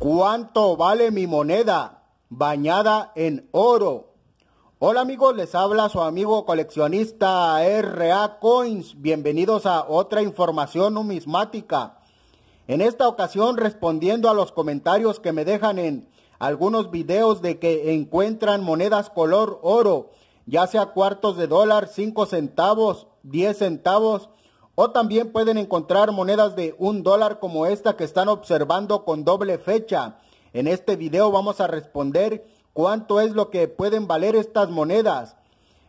¿Cuánto vale mi moneda bañada en oro? Hola amigos, les habla su amigo coleccionista RA Coins. Bienvenidos a otra información numismática. En esta ocasión respondiendo a los comentarios que me dejan en algunos videos de que encuentran monedas color oro, ya sea cuartos de dólar, 5 centavos, 10 centavos o también pueden encontrar monedas de un dólar como esta que están observando con doble fecha. En este video vamos a responder cuánto es lo que pueden valer estas monedas.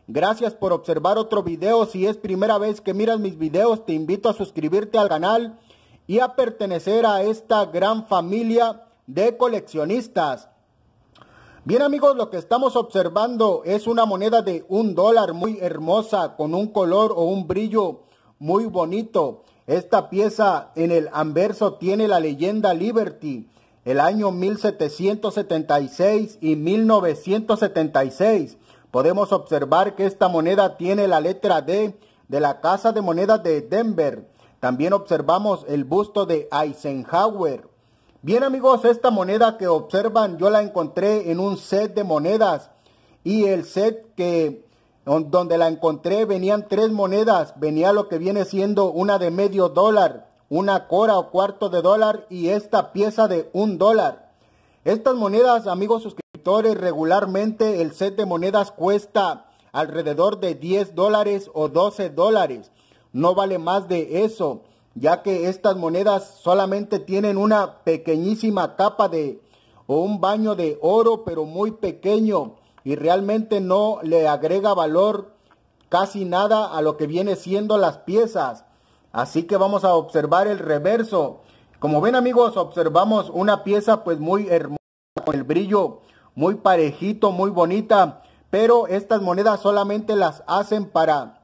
Gracias por observar otro video. Si es primera vez que miras mis videos, te invito a suscribirte al canal y a pertenecer a esta gran familia de coleccionistas. Bien amigos, lo que estamos observando es una moneda de un dólar muy hermosa con un color o un brillo muy bonito. Esta pieza en el anverso tiene la leyenda Liberty, el año 1776 y 1976. Podemos observar que esta moneda tiene la letra D de la Casa de Monedas de Denver. También observamos el busto de Eisenhower. Bien amigos, esta moneda que observan yo la encontré en un set de monedas y el set que donde la encontré venían tres monedas, venía lo que viene siendo una de medio dólar, una cora o cuarto de dólar y esta pieza de un dólar. Estas monedas, amigos suscriptores, regularmente el set de monedas cuesta alrededor de 10 dólares o 12 dólares. No vale más de eso, ya que estas monedas solamente tienen una pequeñísima capa de o un baño de oro, pero muy pequeño y realmente no le agrega valor casi nada a lo que viene siendo las piezas. Así que vamos a observar el reverso. Como ven amigos, observamos una pieza pues muy hermosa con el brillo muy parejito, muy bonita. Pero estas monedas solamente las hacen para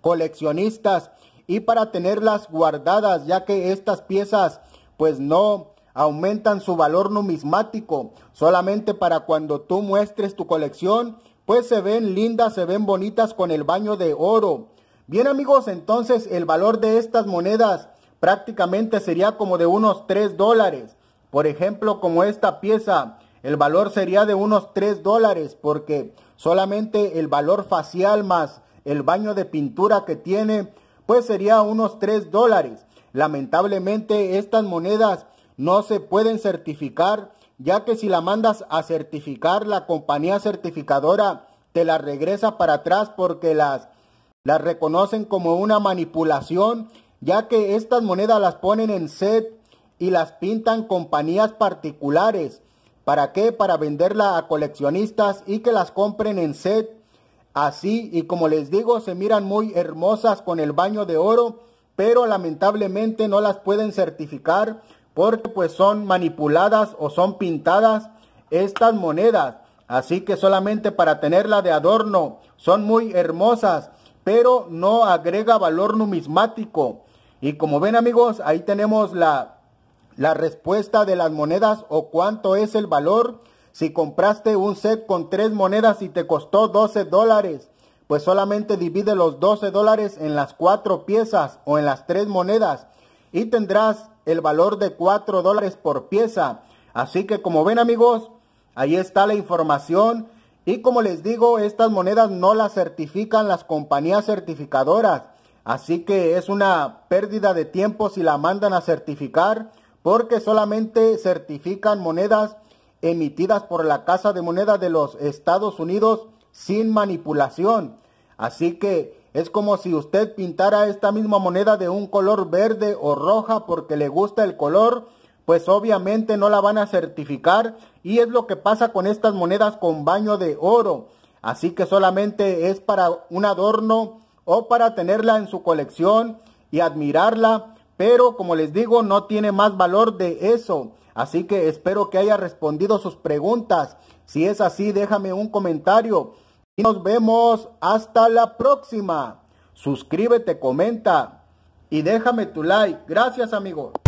coleccionistas y para tenerlas guardadas, ya que estas piezas pues no aumentan su valor numismático solamente para cuando tú muestres tu colección, pues se ven lindas, se ven bonitas con el baño de oro. Bien amigos, entonces el valor de estas monedas prácticamente sería como de unos 3 dólares. Por ejemplo, como esta pieza, el valor sería de unos 3 dólares porque solamente el valor facial más el baño de pintura que tiene, pues sería unos 3 dólares. Lamentablemente estas monedas no se pueden certificar, ya que si la mandas a certificar, la compañía certificadora te la regresa para atrás porque las, las reconocen como una manipulación, ya que estas monedas las ponen en set y las pintan compañías particulares. ¿Para qué? Para venderla a coleccionistas y que las compren en set. Así y como les digo, se miran muy hermosas con el baño de oro, pero lamentablemente no las pueden certificar porque pues son manipuladas o son pintadas estas monedas. Así que solamente para tenerla de adorno, son muy hermosas, pero no agrega valor numismático. Y como ven amigos, ahí tenemos la, la respuesta de las monedas o cuánto es el valor. Si compraste un set con tres monedas y te costó 12 dólares, pues solamente divide los 12 dólares en las cuatro piezas o en las tres monedas y tendrás el valor de 4 dólares por pieza. Así que como ven amigos, ahí está la información. Y como les digo, estas monedas no las certifican las compañías certificadoras. Así que es una pérdida de tiempo si la mandan a certificar porque solamente certifican monedas emitidas por la Casa de Moneda de los Estados Unidos sin manipulación. Así que es como si usted pintara esta misma moneda de un color verde o roja porque le gusta el color, pues obviamente no la van a certificar y es lo que pasa con estas monedas con baño de oro. Así que solamente es para un adorno o para tenerla en su colección y admirarla, pero como les digo, no tiene más valor de eso. Así que espero que haya respondido sus preguntas. Si es así, déjame un comentario y nos vemos hasta la próxima. Suscríbete, comenta y déjame tu like. Gracias, amigos